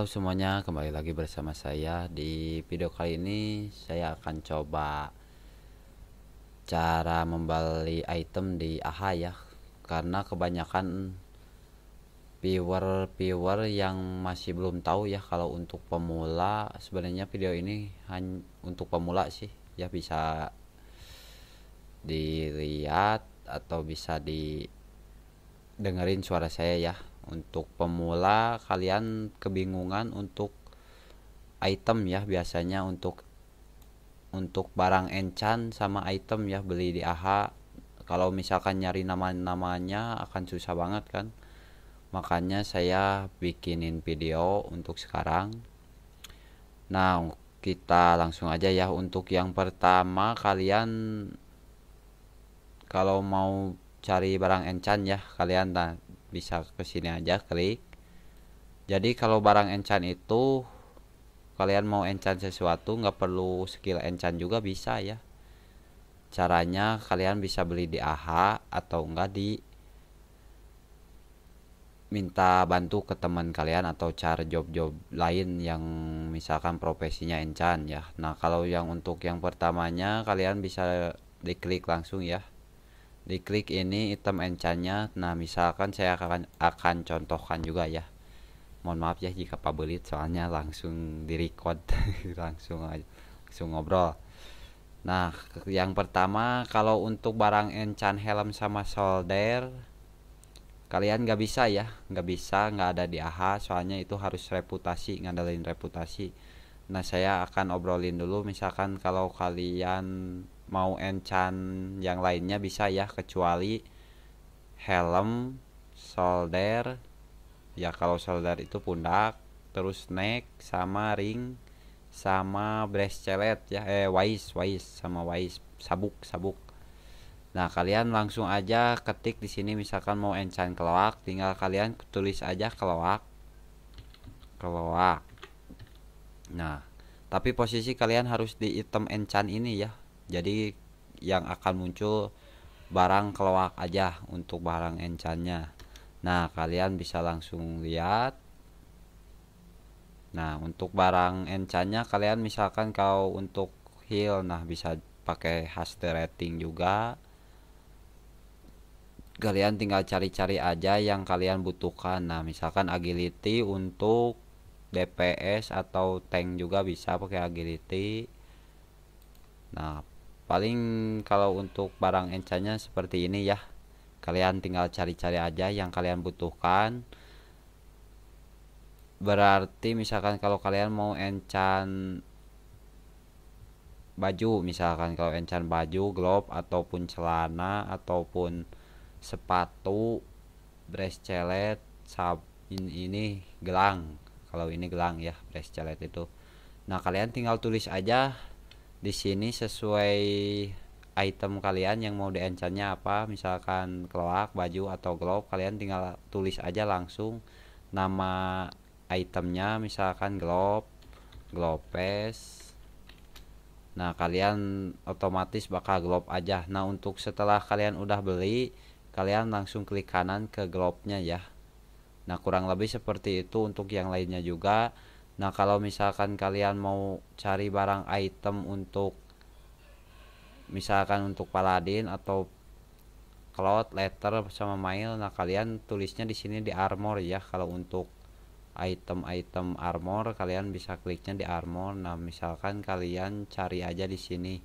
Halo semuanya, kembali lagi bersama saya. Di video kali ini saya akan coba cara membeli item di AHA ya. Karena kebanyakan viewer-viewer yang masih belum tahu ya kalau untuk pemula sebenarnya video ini hanya untuk pemula sih. Ya bisa dilihat atau bisa didengerin suara saya ya untuk pemula kalian kebingungan untuk item ya biasanya untuk untuk barang enchant sama item ya beli di AHA kalau misalkan nyari nama-namanya akan susah banget kan makanya saya bikinin video untuk sekarang nah kita langsung aja ya untuk yang pertama kalian kalau mau cari barang enchant ya kalian bisa ke sini aja klik jadi kalau barang enchant itu kalian mau enchant sesuatu nggak perlu skill enchant juga bisa ya caranya kalian bisa beli di AHA atau enggak di minta bantu ke teman kalian atau cari job-job lain yang misalkan profesinya encan ya. Nah, kalau yang untuk yang pertamanya kalian bisa diklik langsung ya di klik ini item enchantnya nah misalkan saya akan akan contohkan juga ya mohon maaf ya jika pabelit soalnya langsung di record langsung langsung ngobrol nah yang pertama kalau untuk barang enchant helm sama solder kalian nggak bisa ya nggak bisa nggak ada di AHA soalnya itu harus reputasi ngandelin reputasi nah saya akan obrolin dulu misalkan kalau kalian mau enchant yang lainnya bisa ya kecuali helm solder ya kalau solder itu pundak terus neck sama ring sama bracelet ya eh wise wise sama wise sabuk sabuk nah kalian langsung aja ketik di sini misalkan mau enchant keloak tinggal kalian tulis aja keloak keloak nah tapi posisi kalian harus di item enchant ini ya jadi yang akan muncul barang keloak aja untuk barang encannya nah kalian bisa langsung lihat nah untuk barang encannya kalian misalkan kau untuk heal nah bisa pakai haste rating juga kalian tinggal cari-cari aja yang kalian butuhkan nah misalkan agility untuk DPS atau tank juga bisa pakai agility nah paling kalau untuk barang encanya seperti ini ya kalian tinggal cari-cari aja yang kalian butuhkan berarti misalkan kalau kalian mau encan baju misalkan kalau encan baju glove ataupun celana ataupun sepatu bracelet sab ini, ini gelang kalau ini gelang ya bracelet itu nah kalian tinggal tulis aja di sini sesuai item kalian yang mau dienchantnya apa misalkan keloak baju atau glove kalian tinggal tulis aja langsung nama itemnya misalkan glove glopes nah kalian otomatis bakal glove aja nah untuk setelah kalian udah beli kalian langsung klik kanan ke glove nya ya nah kurang lebih seperti itu untuk yang lainnya juga Nah kalau misalkan kalian mau cari barang item untuk misalkan untuk paladin atau cloud letter sama mail. Nah kalian tulisnya di sini di armor ya. Kalau untuk item-item armor kalian bisa kliknya di armor. Nah misalkan kalian cari aja di sini.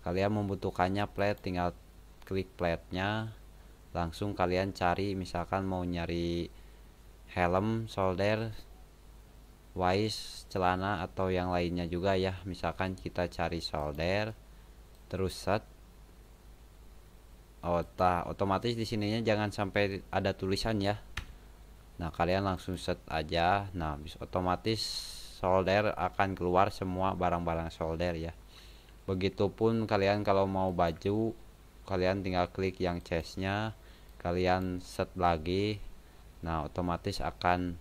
Kalian membutuhkannya plate tinggal klik plate-nya langsung kalian cari misalkan mau nyari helm solder wise celana atau yang lainnya juga ya misalkan kita cari solder terus set otak otomatis di sininya jangan sampai ada tulisan ya nah kalian langsung set aja nah otomatis solder akan keluar semua barang-barang solder ya begitupun kalian kalau mau baju kalian tinggal klik yang chestnya kalian set lagi nah otomatis akan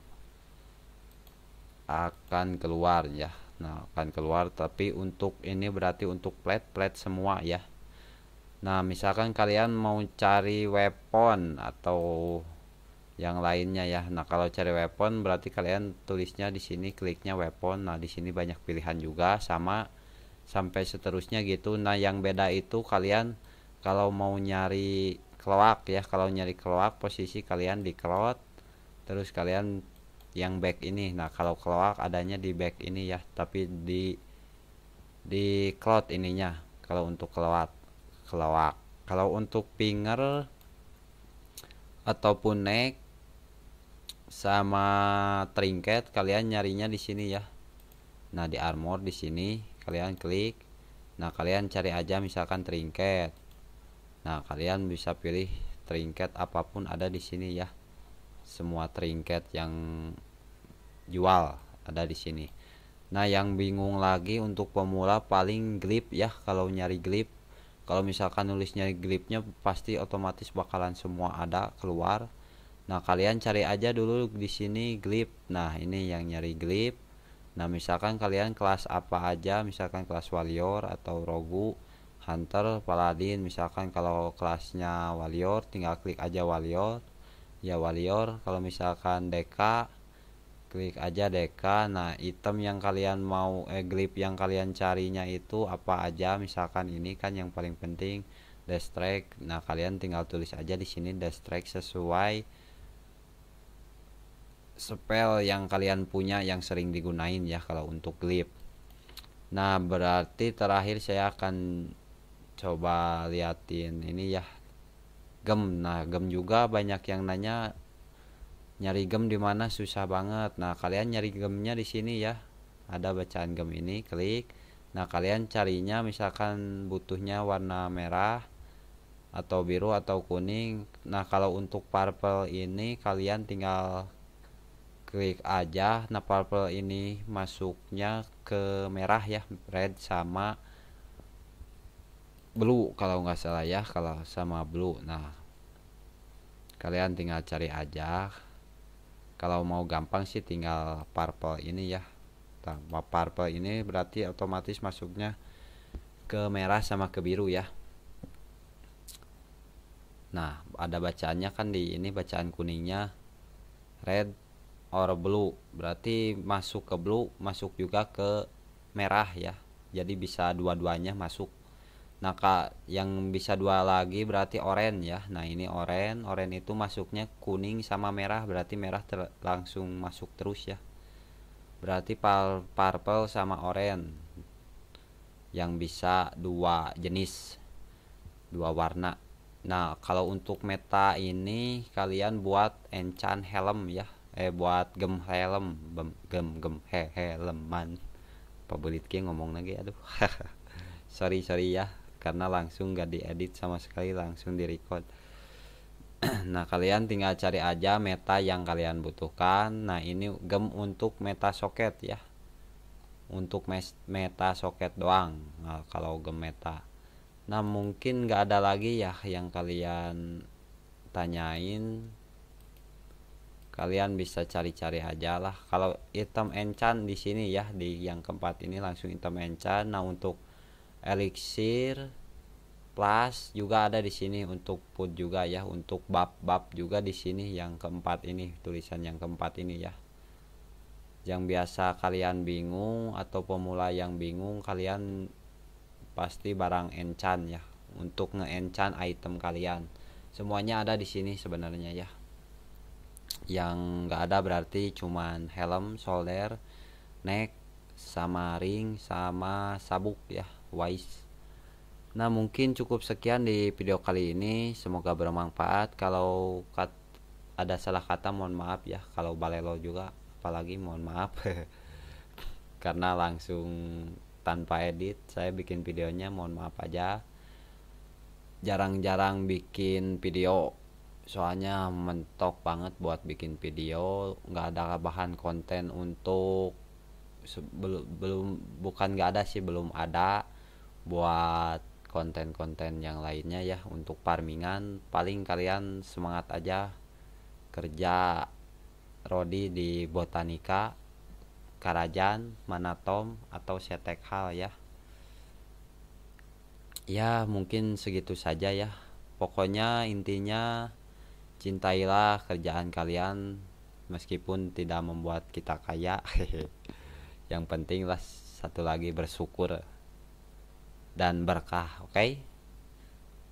akan keluar ya nah akan keluar tapi untuk ini berarti untuk plat plat semua ya nah misalkan kalian mau cari weapon atau yang lainnya ya nah kalau cari weapon berarti kalian tulisnya di sini kliknya weapon nah di sini banyak pilihan juga sama sampai seterusnya gitu nah yang beda itu kalian kalau mau nyari keluak ya kalau nyari keluak posisi kalian di cloud terus kalian yang back ini nah kalau keluar adanya di back ini ya tapi di di cloud ininya kalau untuk keluar keluar kalau untuk finger ataupun neck sama trinket kalian nyarinya di sini ya nah di armor di sini kalian klik nah kalian cari aja misalkan trinket nah kalian bisa pilih trinket apapun ada di sini ya semua trinket yang jual ada di sini nah yang bingung lagi untuk pemula paling grip ya kalau nyari grip. kalau misalkan nulisnya gripnya pasti otomatis bakalan semua ada keluar nah kalian cari aja dulu di sini grip. nah ini yang nyari grip. nah misalkan kalian kelas apa aja misalkan kelas warrior atau rogu hunter paladin misalkan kalau kelasnya warrior tinggal klik aja warrior ya warrior kalau misalkan deka klik aja deka nah item yang kalian mau eh glip yang kalian carinya itu apa aja misalkan ini kan yang paling penting dash track nah kalian tinggal tulis aja di sini dash track sesuai spell yang kalian punya yang sering digunain ya kalau untuk grip nah berarti terakhir saya akan coba liatin ini ya gem nah gem juga banyak yang nanya nyari gem di mana susah banget nah kalian nyari gemnya di sini ya ada bacaan gem ini klik nah kalian carinya misalkan butuhnya warna merah atau biru atau kuning nah kalau untuk purple ini kalian tinggal klik aja nah purple ini masuknya ke merah ya red sama blue kalau nggak salah ya kalau sama blue nah kalian tinggal cari aja kalau mau gampang sih tinggal purple ini ya tambah purple ini berarti otomatis masuknya ke merah sama ke biru ya nah ada bacaannya kan di ini bacaan kuningnya red or blue berarti masuk ke blue masuk juga ke merah ya jadi bisa dua-duanya masuk Nah, Kak, yang bisa dua lagi berarti oren ya. Nah, ini oren. Oren itu masuknya kuning sama merah, berarti merah langsung masuk terus ya. Berarti pal purple sama oren yang bisa dua jenis, dua warna. Nah, kalau untuk meta ini kalian buat enchant helm ya. Eh, buat gem helm, Bem, gem gem he Pak Pabelit ngomong lagi aduh. sorry sorry ya karena langsung gak diedit sama sekali langsung direcord nah kalian tinggal cari aja meta yang kalian butuhkan nah ini gem untuk meta soket ya untuk meta soket doang nah, kalau gem meta nah mungkin gak ada lagi ya yang kalian tanyain kalian bisa cari-cari aja lah kalau item enchant di sini ya di yang keempat ini langsung item enchant nah untuk elixir plus juga ada di sini untuk food juga ya untuk bab-bab juga di sini yang keempat ini tulisan yang keempat ini ya yang biasa kalian bingung atau pemula yang bingung kalian pasti barang enchant ya untuk nge-enchant item kalian semuanya ada di sini sebenarnya ya yang nggak ada berarti cuman helm solder neck sama ring sama sabuk ya wise Nah mungkin cukup sekian di video kali ini Semoga bermanfaat Kalau kat, ada salah kata mohon maaf ya Kalau balelo juga apalagi mohon maaf Karena langsung tanpa edit Saya bikin videonya mohon maaf aja Jarang-jarang bikin video Soalnya mentok banget buat bikin video nggak ada bahan konten untuk belum belum bukan nggak ada sih belum ada buat konten-konten yang lainnya ya untuk farmingan paling kalian semangat aja kerja Rodi di Botanika Karajan Manatom atau Setek Hal ya ya mungkin segitu saja ya pokoknya intinya cintailah kerjaan kalian meskipun tidak membuat kita kaya yang penting lah satu lagi bersyukur dan berkah. Oke. Okay?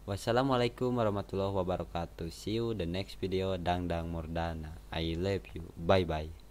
Wassalamualaikum warahmatullahi wabarakatuh. See you the next video. Dang Dang Mordana. I love you. Bye bye.